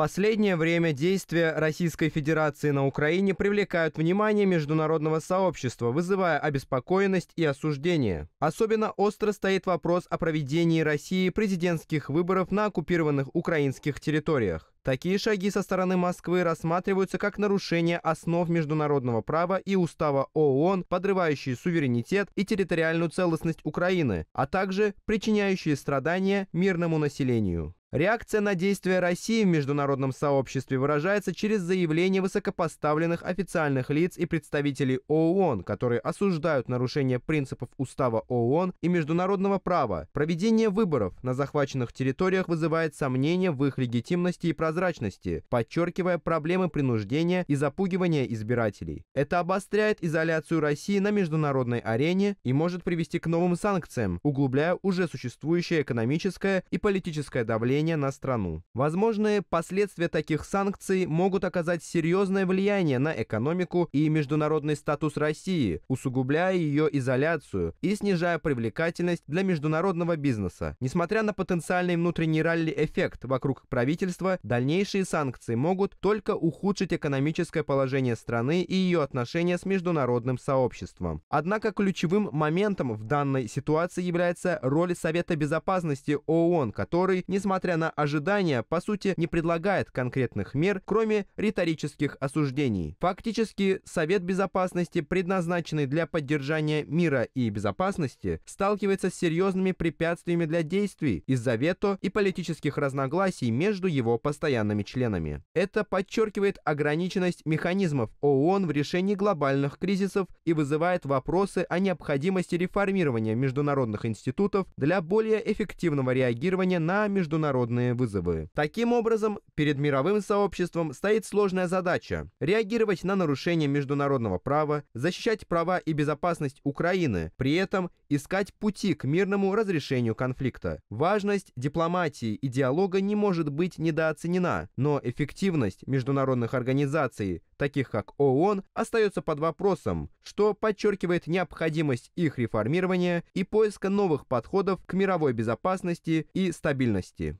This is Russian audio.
последнее время действия Российской Федерации на Украине привлекают внимание международного сообщества, вызывая обеспокоенность и осуждение. Особенно остро стоит вопрос о проведении России президентских выборов на оккупированных украинских территориях. Такие шаги со стороны Москвы рассматриваются как нарушение основ международного права и устава ООН, подрывающие суверенитет и территориальную целостность Украины, а также причиняющие страдания мирному населению. Реакция на действия России в международном сообществе выражается через заявления высокопоставленных официальных лиц и представителей ООН, которые осуждают нарушение принципов Устава ООН и международного права. Проведение выборов на захваченных территориях вызывает сомнения в их легитимности и прозрачности, подчеркивая проблемы принуждения и запугивания избирателей. Это обостряет изоляцию России на международной арене и может привести к новым санкциям, углубляя уже существующее экономическое и политическое давление давления на страну. Возможные последствия таких санкций могут оказать серьезное влияние на экономику и международный статус России, усугубляя ее изоляцию и снижая привлекательность для международного бизнеса. Несмотря на потенциальный внутренний ралли-эффект вокруг правительства, дальнейшие санкции могут только ухудшить экономическое положение страны и ее отношения с международным сообществом. Однако ключевым моментом в данной ситуации является роль Совета Безопасности ООН, который, несмотря несмотря на ожидания, по сути не предлагает конкретных мер, кроме риторических осуждений. Фактически, Совет Безопасности, предназначенный для поддержания мира и безопасности, сталкивается с серьезными препятствиями для действий из-за вето и политических разногласий между его постоянными членами. Это подчеркивает ограниченность механизмов ООН в решении глобальных кризисов и вызывает вопросы о необходимости реформирования международных институтов для более эффективного реагирования на международные международные вызовы. Таким образом, перед мировым сообществом стоит сложная задача – реагировать на нарушения международного права, защищать права и безопасность Украины, при этом искать пути к мирному разрешению конфликта. Важность дипломатии и диалога не может быть недооценена, но эффективность международных организаций, таких как ООН, остается под вопросом, что подчеркивает необходимость их реформирования и поиска новых подходов к мировой безопасности и стабильности.